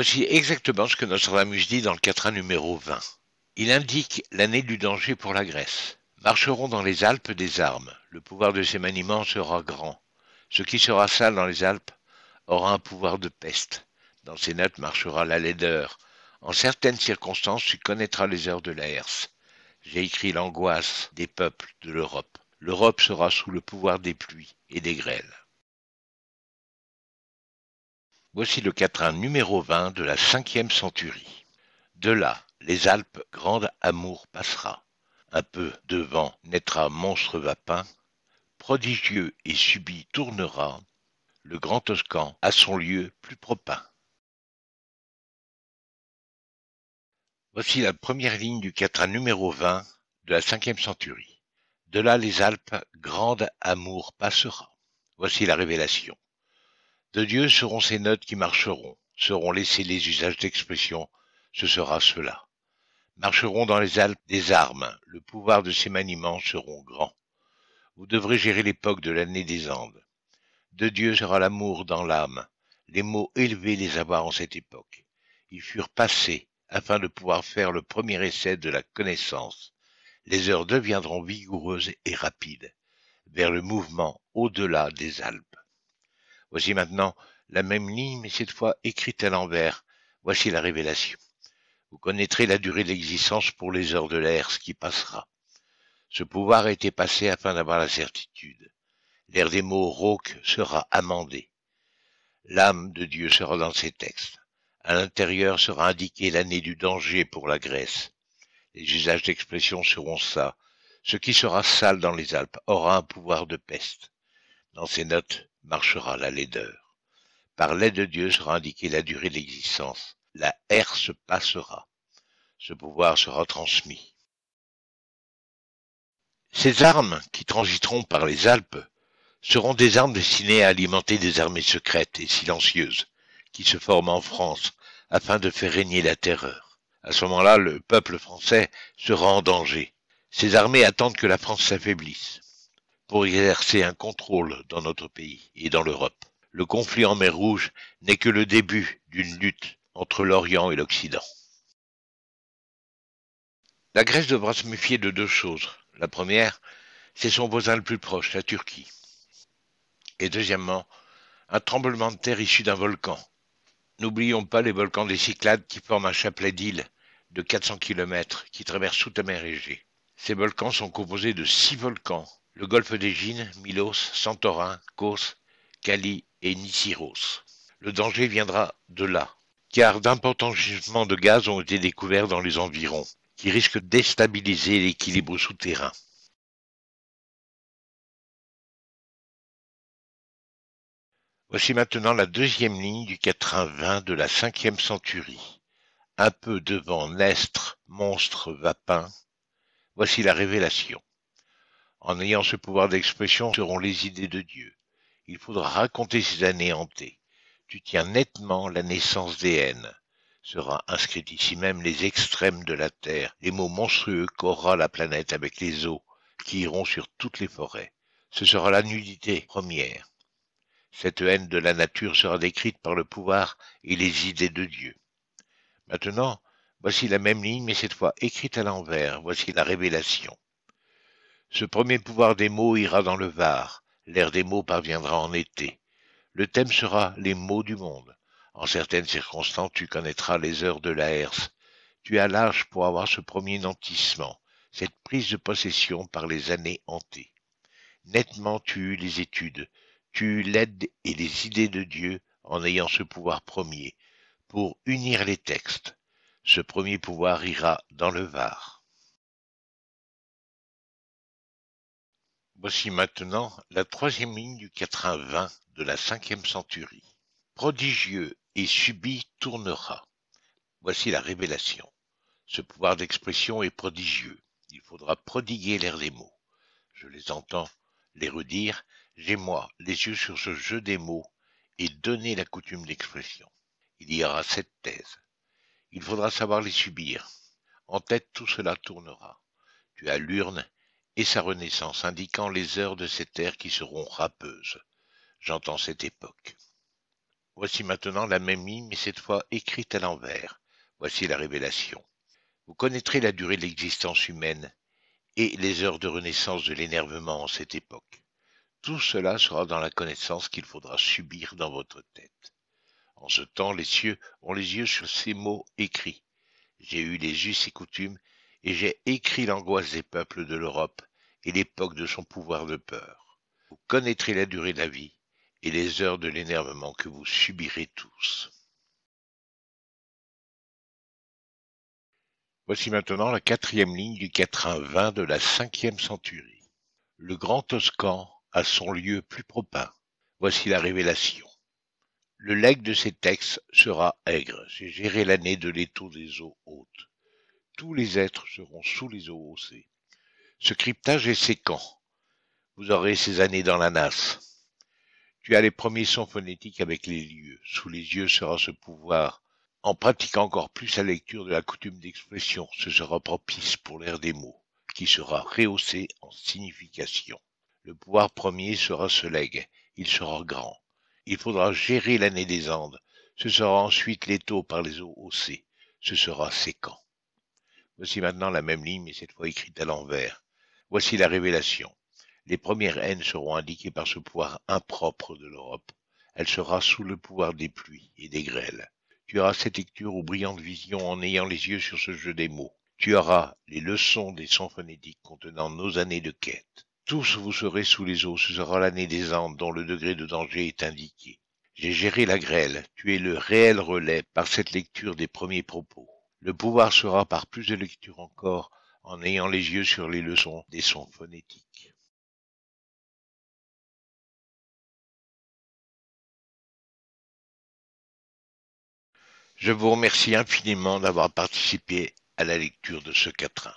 Voici exactement ce que Nostradamus dit dans le quatrain numéro 20. Il indique l'année du danger pour la Grèce. Marcheront dans les Alpes des armes. Le pouvoir de ces maniements sera grand. Ce qui sera sale dans les Alpes aura un pouvoir de peste. Dans ces notes marchera la laideur. En certaines circonstances, tu connaîtras les heures de la herse. J'ai écrit l'angoisse des peuples de l'Europe. L'Europe sera sous le pouvoir des pluies et des grêles. Voici le quatrain numéro 20 de la cinquième centurie. De là, les Alpes, grande amour passera. Un peu devant naîtra monstre vapin, prodigieux et subit tournera, le grand Toscan à son lieu plus propin. Voici la première ligne du quatrain numéro 20 de la cinquième centurie. De là les Alpes, grande amour passera. Voici la révélation. De Dieu seront ces notes qui marcheront, seront laissés les usages d'expression, ce sera cela. Marcheront dans les Alpes des armes, le pouvoir de ces maniements seront grands. Vous devrez gérer l'époque de l'année des Andes. De Dieu sera l'amour dans l'âme, les mots élevés les avoir en cette époque. Ils furent passés afin de pouvoir faire le premier essai de la connaissance. Les heures deviendront vigoureuses et rapides, vers le mouvement au-delà des Alpes. Voici maintenant la même ligne, mais cette fois écrite à l'envers. Voici la révélation. Vous connaîtrez la durée de l'existence pour les heures de l'air, ce qui passera. Ce pouvoir a été passé afin d'avoir la certitude. L'air des mots rauques sera amendé. L'âme de Dieu sera dans ces textes. À l'intérieur sera indiquée l'année du danger pour la Grèce. Les usages d'expression seront ça. Ce qui sera sale dans les Alpes aura un pouvoir de peste. Dans ces notes, marchera la laideur. Par l'aide de Dieu sera indiquée la durée de l'existence. La ère se passera. Ce pouvoir sera transmis. Ces armes qui transiteront par les Alpes seront des armes destinées à alimenter des armées secrètes et silencieuses qui se forment en France afin de faire régner la terreur. À ce moment-là, le peuple français sera en danger. Ces armées attendent que la France s'affaiblisse pour exercer un contrôle dans notre pays et dans l'Europe. Le conflit en mer Rouge n'est que le début d'une lutte entre l'Orient et l'Occident. La Grèce devra se méfier de deux choses. La première, c'est son voisin le plus proche, la Turquie. Et deuxièmement, un tremblement de terre issu d'un volcan. N'oublions pas les volcans des Cyclades qui forment un chapelet d'îles de 400 km qui traversent toute la mer Égée. Ces volcans sont composés de six volcans le golfe Gines, Milos, Santorin, Kos, Kali et Nisyros. Le danger viendra de là, car d'importants gisements de gaz ont été découverts dans les environs, qui risquent de déstabiliser l'équilibre souterrain. Voici maintenant la deuxième ligne du 80 de la 5e centurie. Un peu devant Nestre, monstre, Vapin. Voici la révélation. En ayant ce pouvoir d'expression seront les idées de Dieu. Il faudra raconter ces années Tu tiens nettement la naissance des haines. Sera inscrite ici même les extrêmes de la terre, les mots monstrueux qu'aura la planète avec les eaux, qui iront sur toutes les forêts. Ce sera la nudité première. Cette haine de la nature sera décrite par le pouvoir et les idées de Dieu. Maintenant, voici la même ligne, mais cette fois écrite à l'envers, voici la révélation. Ce premier pouvoir des mots ira dans le Var. L'ère des mots parviendra en été. Le thème sera les mots du monde. En certaines circonstances, tu connaîtras les heures de la herse. Tu as l'âge pour avoir ce premier nantissement, cette prise de possession par les années hantées. Nettement, tu eus les études, tu eus l'aide et les idées de Dieu en ayant ce pouvoir premier, pour unir les textes. Ce premier pouvoir ira dans le Var. Voici maintenant la troisième ligne du quatrain de la cinquième centurie. Prodigieux et subit tournera. Voici la révélation. Ce pouvoir d'expression est prodigieux. Il faudra prodiguer l'air des mots. Je les entends, les redire, j'ai moi les yeux sur ce jeu des mots et donner la coutume d'expression. Il y aura sept thèses. Il faudra savoir les subir. En tête, tout cela tournera. Tu as l'urne et sa renaissance, indiquant les heures de cette ère qui seront râpeuses. J'entends cette époque. Voici maintenant la même ligne, mais cette fois écrite à l'envers. Voici la révélation. Vous connaîtrez la durée de l'existence humaine et les heures de renaissance de l'énervement en cette époque. Tout cela sera dans la connaissance qu'il faudra subir dans votre tête. En ce temps, les cieux ont les yeux sur ces mots écrits. J'ai eu les us et coutumes, et j'ai écrit l'angoisse des peuples de l'Europe et l'époque de son pouvoir de peur. Vous connaîtrez la durée de la vie et les heures de l'énervement que vous subirez tous. Voici maintenant la quatrième ligne du quatrain 20 de la cinquième centurie. Le grand Toscan a son lieu plus propin. Voici la révélation. Le legs de ces textes sera aigre. J'ai géré l'année de l'étau des eaux hautes. Tous les êtres seront sous les eaux haussées. Ce cryptage est séquent. Vous aurez ces années dans la nasse. Tu as les premiers sons phonétiques avec les lieux. Sous les yeux sera ce pouvoir. En pratiquant encore plus la lecture de la coutume d'expression, ce sera propice pour l'air des mots, qui sera rehaussé en signification. Le pouvoir premier sera ce leg. Il sera grand. Il faudra gérer l'année des Andes. Ce sera ensuite l'étau par les eaux haussées. Ce sera séquent. Voici maintenant la même ligne, mais cette fois écrite à l'envers. Voici la révélation. Les premières haines seront indiquées par ce pouvoir impropre de l'Europe. Elle sera sous le pouvoir des pluies et des grêles. Tu auras cette lecture aux brillantes visions en ayant les yeux sur ce jeu des mots. Tu auras les leçons des sons phonétiques contenant nos années de quête. Tous vous serez sous les eaux, ce sera l'année des Andes dont le degré de danger est indiqué. J'ai géré la grêle, tu es le réel relais par cette lecture des premiers propos. Le pouvoir sera par plus de lectures encore en ayant les yeux sur les leçons des sons phonétiques. Je vous remercie infiniment d'avoir participé à la lecture de ce quatrain.